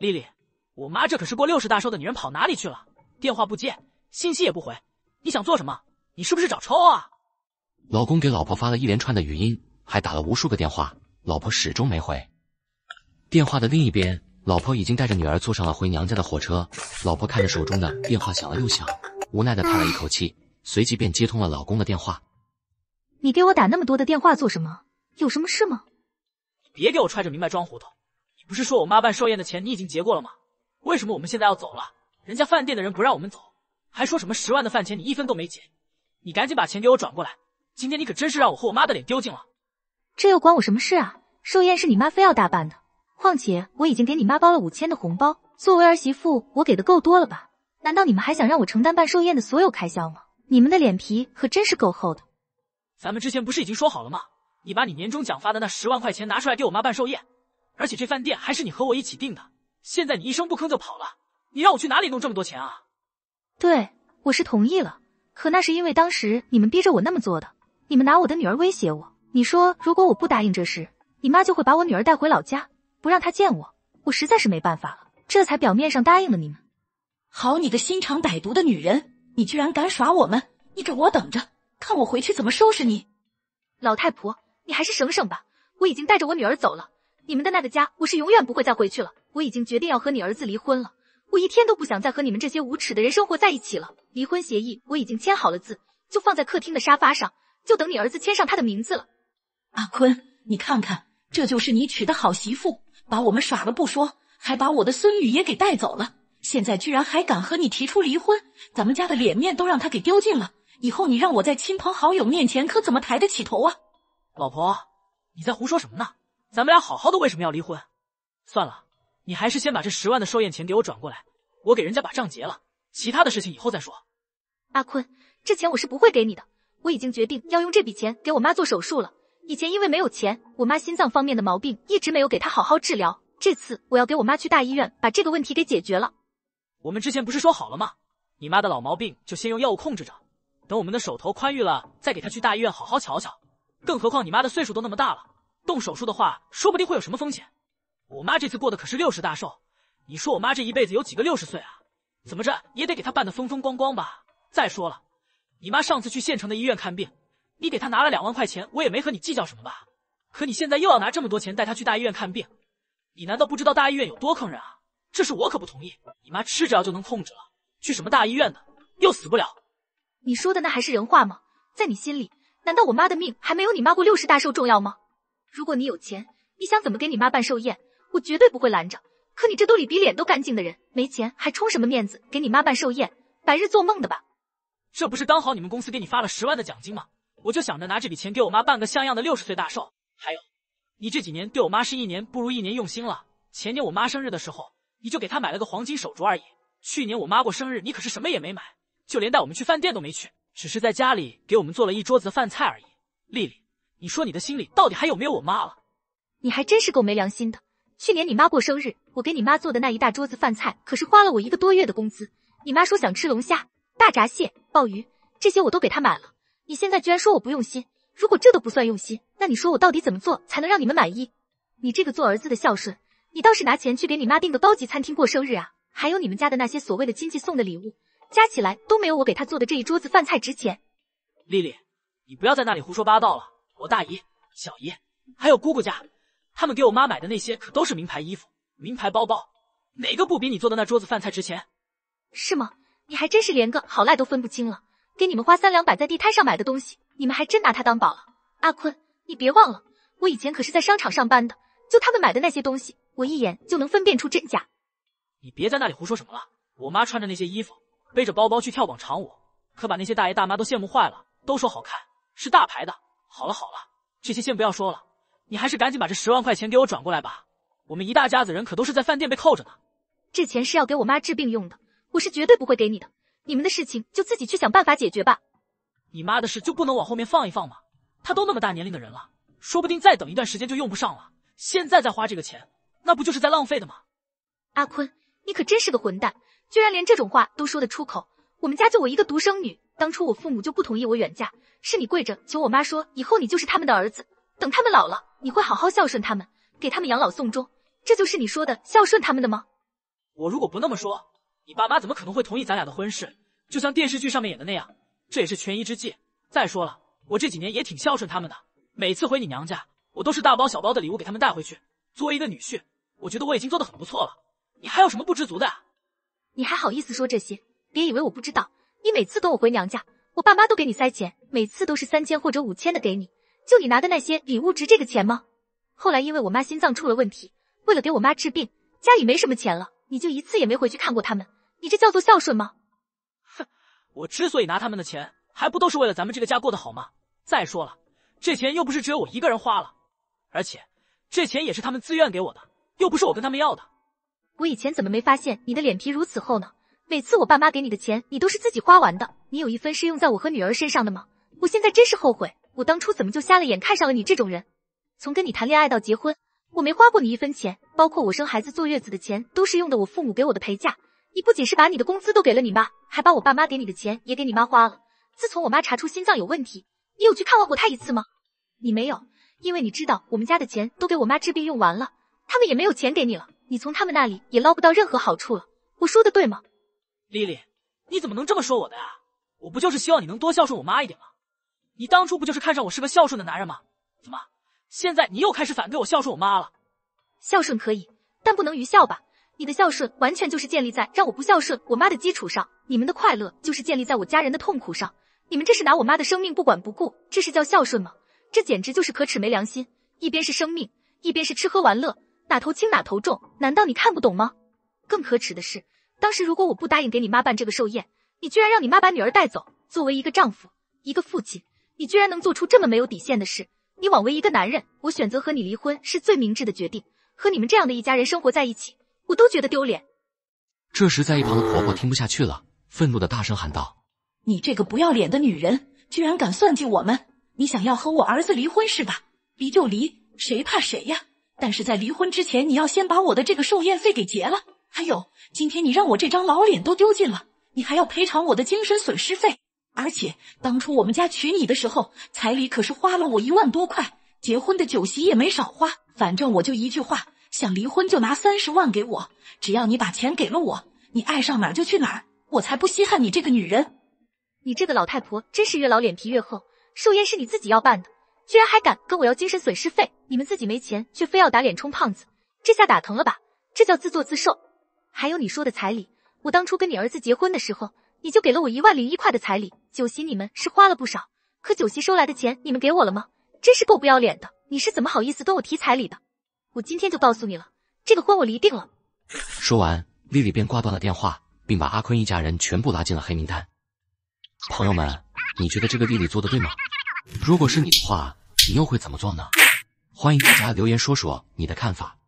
丽丽，我妈这可是过六十大寿的女人，跑哪里去了？电话不接，信息也不回，你想做什么？你是不是找抽啊？老公给老婆发了一连串的语音，还打了无数个电话，老婆始终没回。电话的另一边，老婆已经带着女儿坐上了回娘家的火车。老婆看着手中的电话，响了又响，无奈的叹了一口气，随即便接通了老公的电话。你给我打那么多的电话做什么？有什么事吗？别给我揣着明白装糊涂。不是说我妈办寿宴的钱你已经结过了吗？为什么我们现在要走了？人家饭店的人不让我们走，还说什么十万的饭钱你一分都没结？你赶紧把钱给我转过来！今天你可真是让我和我妈的脸丢尽了。这又关我什么事啊？寿宴是你妈非要大办的，况且我已经给你妈包了五千的红包，作为儿媳妇，我给的够多了吧？难道你们还想让我承担办寿宴的所有开销吗？你们的脸皮可真是够厚的。咱们之前不是已经说好了吗？你把你年终奖发的那十万块钱拿出来给我妈办寿宴。而且这饭店还是你和我一起订的，现在你一声不吭就跑了，你让我去哪里弄这么多钱啊？对，我是同意了，可那是因为当时你们逼着我那么做的，你们拿我的女儿威胁我，你说如果我不答应这事，你妈就会把我女儿带回老家，不让她见我，我实在是没办法了，这才表面上答应了你们。好，你个心肠歹毒的女人，你居然敢耍我们，你给我等着，看我回去怎么收拾你！老太婆，你还是省省吧，我已经带着我女儿走了。你们的那个家，我是永远不会再回去了。我已经决定要和你儿子离婚了，我一天都不想再和你们这些无耻的人生活在一起了。离婚协议我已经签好了字，就放在客厅的沙发上，就等你儿子签上他的名字了。阿坤，你看看，这就是你娶的好媳妇，把我们耍了不说，还把我的孙女也给带走了，现在居然还敢和你提出离婚，咱们家的脸面都让他给丢尽了，以后你让我在亲朋好友面前可怎么抬得起头啊？老婆，你在胡说什么呢？咱们俩好好的，为什么要离婚？算了，你还是先把这十万的寿宴钱给我转过来，我给人家把账结了。其他的事情以后再说。阿坤，这钱我是不会给你的，我已经决定要用这笔钱给我妈做手术了。以前因为没有钱，我妈心脏方面的毛病一直没有给她好好治疗，这次我要给我妈去大医院把这个问题给解决了。我们之前不是说好了吗？你妈的老毛病就先用药物控制着，等我们的手头宽裕了再给她去大医院好好瞧瞧。更何况你妈的岁数都那么大了。动手术的话，说不定会有什么风险。我妈这次过的可是六十大寿，你说我妈这一辈子有几个六十岁啊？怎么着也得给她办的风风光光吧。再说了，你妈上次去县城的医院看病，你给她拿了两万块钱，我也没和你计较什么吧？可你现在又要拿这么多钱带她去大医院看病，你难道不知道大医院有多坑人啊？这事我可不同意。你妈吃着药就能控制了，去什么大医院的又死不了？你说的那还是人话吗？在你心里，难道我妈的命还没有你妈过六十大寿重要吗？如果你有钱，你想怎么给你妈办寿宴，我绝对不会拦着。可你这兜里比脸都干净的人，没钱还充什么面子？给你妈办寿宴，白日做梦的吧？这不是刚好你们公司给你发了十万的奖金吗？我就想着拿这笔钱给我妈办个像样的六十岁大寿。还有，你这几年对我妈是一年不如一年用心了。前年我妈生日的时候，你就给她买了个黄金手镯而已。去年我妈过生日，你可是什么也没买，就连带我们去饭店都没去，只是在家里给我们做了一桌子饭菜而已。丽丽。你说你的心里到底还有没有我妈了？你还真是够没良心的！去年你妈过生日，我给你妈做的那一大桌子饭菜，可是花了我一个多月的工资。你妈说想吃龙虾、大闸蟹、鲍鱼，这些我都给她买了。你现在居然说我不用心！如果这都不算用心，那你说我到底怎么做才能让你们满意？你这个做儿子的孝顺，你倒是拿钱去给你妈订个高级餐厅过生日啊！还有你们家的那些所谓的亲戚送的礼物，加起来都没有我给她做的这一桌子饭菜值钱。丽丽，你不要在那里胡说八道了。我大姨、小姨还有姑姑家，他们给我妈买的那些可都是名牌衣服、名牌包包，哪个不比你做的那桌子饭菜值钱？是吗？你还真是连个好赖都分不清了。给你们花三两摆在地摊上买的东西，你们还真拿它当宝了。阿坤，你别忘了，我以前可是在商场上班的，就他们买的那些东西，我一眼就能分辨出真假。你别在那里胡说什么了。我妈穿着那些衣服，背着包包去跳广场舞，可把那些大爷大妈都羡慕坏了，都说好看，是大牌的。好了好了，这些先不要说了，你还是赶紧把这十万块钱给我转过来吧。我们一大家子人可都是在饭店被扣着呢，这钱是要给我妈治病用的，我是绝对不会给你的。你们的事情就自己去想办法解决吧。你妈的事就不能往后面放一放吗？她都那么大年龄的人了，说不定再等一段时间就用不上了。现在再花这个钱，那不就是在浪费的吗？阿坤，你可真是个混蛋，居然连这种话都说得出口。我们家就我一个独生女。当初我父母就不同意我远嫁，是你跪着求我妈说，以后你就是他们的儿子，等他们老了，你会好好孝顺他们，给他们养老送终，这就是你说的孝顺他们的吗？我如果不那么说，你爸妈怎么可能会同意咱俩的婚事？就像电视剧上面演的那样，这也是权宜之计。再说了，我这几年也挺孝顺他们的，每次回你娘家，我都是大包小包的礼物给他们带回去。作为一个女婿，我觉得我已经做得很不错了，你还有什么不知足的？你还好意思说这些？别以为我不知道。你每次跟我回娘家，我爸妈都给你塞钱，每次都是三千或者五千的给你。就你拿的那些礼物值这个钱吗？后来因为我妈心脏出了问题，为了给我妈治病，家里没什么钱了，你就一次也没回去看过他们。你这叫做孝顺吗？哼，我之所以拿他们的钱，还不都是为了咱们这个家过得好吗？再说了，这钱又不是只有我一个人花了，而且这钱也是他们自愿给我的，又不是我跟他们要的。我以前怎么没发现你的脸皮如此厚呢？每次我爸妈给你的钱，你都是自己花完的。你有一分是用在我和女儿身上的吗？我现在真是后悔，我当初怎么就瞎了眼，看上了你这种人。从跟你谈恋爱到结婚，我没花过你一分钱，包括我生孩子坐月子的钱，都是用的我父母给我的陪嫁。你不仅是把你的工资都给了你妈，还把我爸妈给你的钱也给你妈花了。自从我妈查出心脏有问题，你有去看望过她一次吗？你没有，因为你知道我们家的钱都给我妈治病用完了，他们也没有钱给你了，你从他们那里也捞不到任何好处了。我说的对吗？丽丽，你怎么能这么说我的呀？我不就是希望你能多孝顺我妈一点吗？你当初不就是看上我是个孝顺的男人吗？怎么现在你又开始反对我孝顺我妈了？孝顺可以，但不能愚孝吧？你的孝顺完全就是建立在让我不孝顺我妈的基础上，你们的快乐就是建立在我家人的痛苦上，你们这是拿我妈的生命不管不顾，这是叫孝顺吗？这简直就是可耻没良心！一边是生命，一边是吃喝玩乐，哪头轻哪头重？难道你看不懂吗？更可耻的是。当时如果我不答应给你妈办这个寿宴，你居然让你妈把女儿带走。作为一个丈夫，一个父亲，你居然能做出这么没有底线的事！你枉为一个男人，我选择和你离婚是最明智的决定。和你们这样的一家人生活在一起，我都觉得丢脸。这时，在一旁的婆婆听不下去了，愤怒的大声喊道：“你这个不要脸的女人，居然敢算计我们！你想要和我儿子离婚是吧？离就离，谁怕谁呀！但是在离婚之前，你要先把我的这个寿宴费给结了。”还有，今天你让我这张老脸都丢尽了，你还要赔偿我的精神损失费。而且当初我们家娶你的时候，彩礼可是花了我一万多块，结婚的酒席也没少花。反正我就一句话，想离婚就拿三十万给我，只要你把钱给了我，你爱上哪就去哪，我才不稀罕你这个女人。你这个老太婆真是越老脸皮越厚，寿宴是你自己要办的，居然还敢跟我要精神损失费？你们自己没钱，却非要打脸充胖子，这下打疼了吧？这叫自作自受。还有你说的彩礼，我当初跟你儿子结婚的时候，你就给了我一万零一块的彩礼。酒席你们是花了不少，可酒席收来的钱你们给我了吗？真是够不要脸的！你是怎么好意思跟我提彩礼的？我今天就告诉你了，这个婚我离定了。说完，丽丽便挂断了电话，并把阿坤一家人全部拉进了黑名单。朋友们，你觉得这个丽丽做的对吗？如果是你的话，你又会怎么做呢？欢迎大家留言说说你的看法。